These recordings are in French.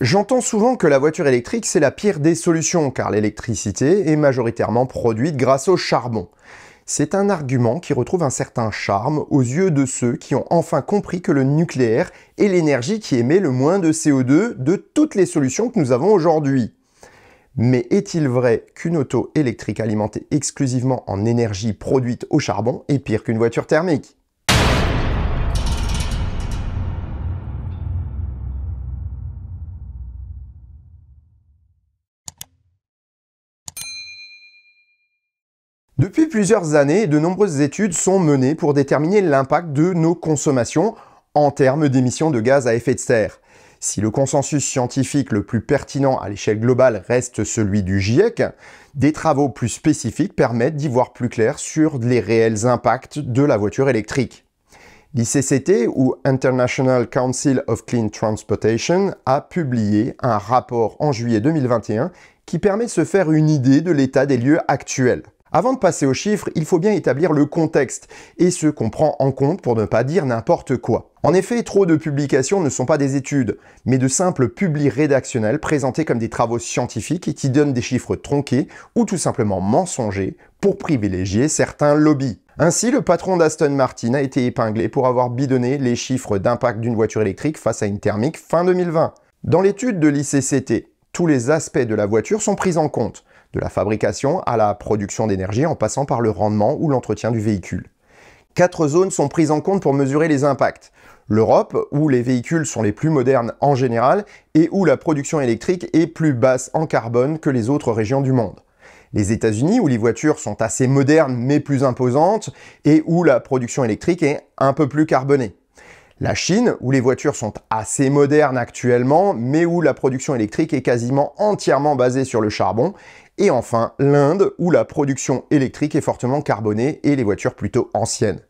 J'entends souvent que la voiture électrique, c'est la pire des solutions, car l'électricité est majoritairement produite grâce au charbon. C'est un argument qui retrouve un certain charme aux yeux de ceux qui ont enfin compris que le nucléaire est l'énergie qui émet le moins de CO2 de toutes les solutions que nous avons aujourd'hui. Mais est-il vrai qu'une auto électrique alimentée exclusivement en énergie produite au charbon est pire qu'une voiture thermique Depuis plusieurs années, de nombreuses études sont menées pour déterminer l'impact de nos consommations en termes d'émissions de gaz à effet de serre. Si le consensus scientifique le plus pertinent à l'échelle globale reste celui du GIEC, des travaux plus spécifiques permettent d'y voir plus clair sur les réels impacts de la voiture électrique. L'ICCT, ou International Council of Clean Transportation, a publié un rapport en juillet 2021 qui permet de se faire une idée de l'état des lieux actuels. Avant de passer aux chiffres, il faut bien établir le contexte et ce qu'on prend en compte pour ne pas dire n'importe quoi. En effet, trop de publications ne sont pas des études, mais de simples publis rédactionnels présentés comme des travaux scientifiques et qui donnent des chiffres tronqués ou tout simplement mensongers pour privilégier certains lobbies. Ainsi, le patron d'Aston Martin a été épinglé pour avoir bidonné les chiffres d'impact d'une voiture électrique face à une thermique fin 2020. Dans l'étude de l'ICCT, tous les aspects de la voiture sont pris en compte, de la fabrication à la production d'énergie en passant par le rendement ou l'entretien du véhicule. Quatre zones sont prises en compte pour mesurer les impacts. L'Europe, où les véhicules sont les plus modernes en général et où la production électrique est plus basse en carbone que les autres régions du monde. Les États-Unis, où les voitures sont assez modernes mais plus imposantes et où la production électrique est un peu plus carbonée. La Chine, où les voitures sont assez modernes actuellement, mais où la production électrique est quasiment entièrement basée sur le charbon, et enfin, l'Inde, où la production électrique est fortement carbonée et les voitures plutôt anciennes.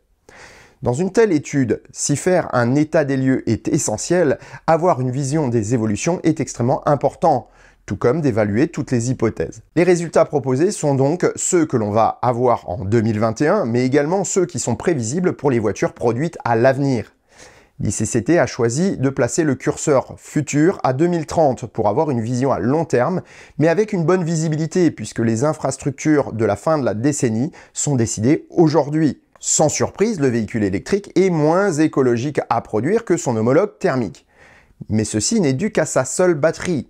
Dans une telle étude, si faire un état des lieux est essentiel, avoir une vision des évolutions est extrêmement important, tout comme d'évaluer toutes les hypothèses. Les résultats proposés sont donc ceux que l'on va avoir en 2021, mais également ceux qui sont prévisibles pour les voitures produites à l'avenir. L'ICCT a choisi de placer le curseur futur à 2030 pour avoir une vision à long terme, mais avec une bonne visibilité puisque les infrastructures de la fin de la décennie sont décidées aujourd'hui. Sans surprise, le véhicule électrique est moins écologique à produire que son homologue thermique. Mais ceci n'est dû qu'à sa seule batterie.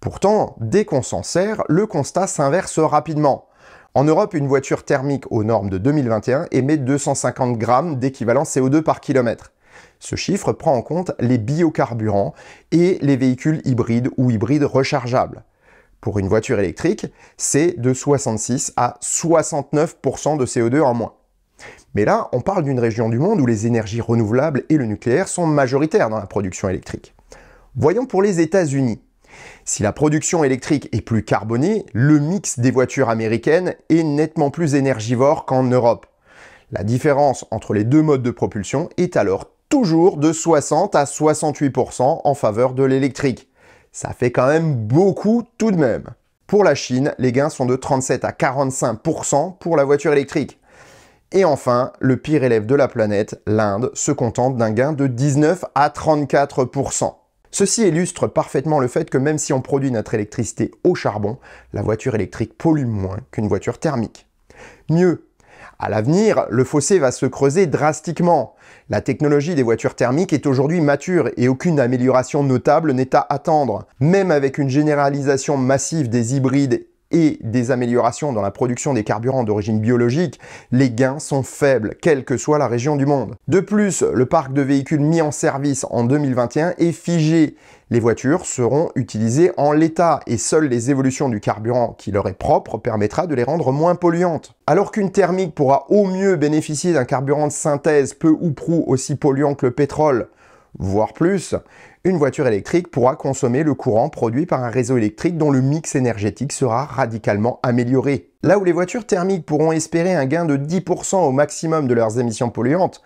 Pourtant, dès qu'on s'en sert, le constat s'inverse rapidement. En Europe, une voiture thermique aux normes de 2021 émet 250 grammes d'équivalent CO2 par kilomètre. Ce chiffre prend en compte les biocarburants et les véhicules hybrides ou hybrides rechargeables. Pour une voiture électrique, c'est de 66 à 69% de CO2 en moins. Mais là, on parle d'une région du monde où les énergies renouvelables et le nucléaire sont majoritaires dans la production électrique. Voyons pour les États-Unis. Si la production électrique est plus carbonée, le mix des voitures américaines est nettement plus énergivore qu'en Europe. La différence entre les deux modes de propulsion est alors toujours de 60 à 68% en faveur de l'électrique. Ça fait quand même beaucoup tout de même. Pour la Chine, les gains sont de 37 à 45% pour la voiture électrique. Et enfin, le pire élève de la planète, l'Inde, se contente d'un gain de 19 à 34%. Ceci illustre parfaitement le fait que même si on produit notre électricité au charbon, la voiture électrique pollue moins qu'une voiture thermique. Mieux, à l'avenir, le fossé va se creuser drastiquement. La technologie des voitures thermiques est aujourd'hui mature et aucune amélioration notable n'est à attendre. Même avec une généralisation massive des hybrides et des améliorations dans la production des carburants d'origine biologique, les gains sont faibles, quelle que soit la région du monde. De plus, le parc de véhicules mis en service en 2021 est figé. Les voitures seront utilisées en l'état et seules les évolutions du carburant qui leur est propre permettra de les rendre moins polluantes. Alors qu'une thermique pourra au mieux bénéficier d'un carburant de synthèse peu ou prou aussi polluant que le pétrole, voire plus, une voiture électrique pourra consommer le courant produit par un réseau électrique dont le mix énergétique sera radicalement amélioré. Là où les voitures thermiques pourront espérer un gain de 10% au maximum de leurs émissions polluantes,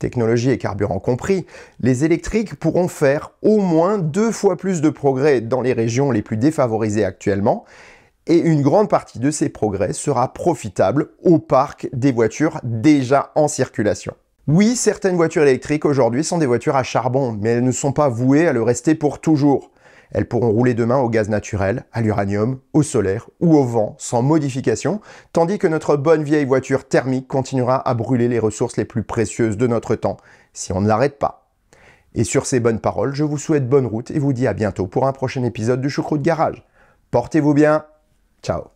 technologie et carburant compris, les électriques pourront faire au moins deux fois plus de progrès dans les régions les plus défavorisées actuellement, et une grande partie de ces progrès sera profitable au parc des voitures déjà en circulation. Oui, certaines voitures électriques aujourd'hui sont des voitures à charbon, mais elles ne sont pas vouées à le rester pour toujours. Elles pourront rouler demain au gaz naturel, à l'uranium, au solaire ou au vent sans modification, tandis que notre bonne vieille voiture thermique continuera à brûler les ressources les plus précieuses de notre temps, si on ne l'arrête pas. Et sur ces bonnes paroles, je vous souhaite bonne route et vous dis à bientôt pour un prochain épisode du Choucroute Garage. Portez-vous bien, ciao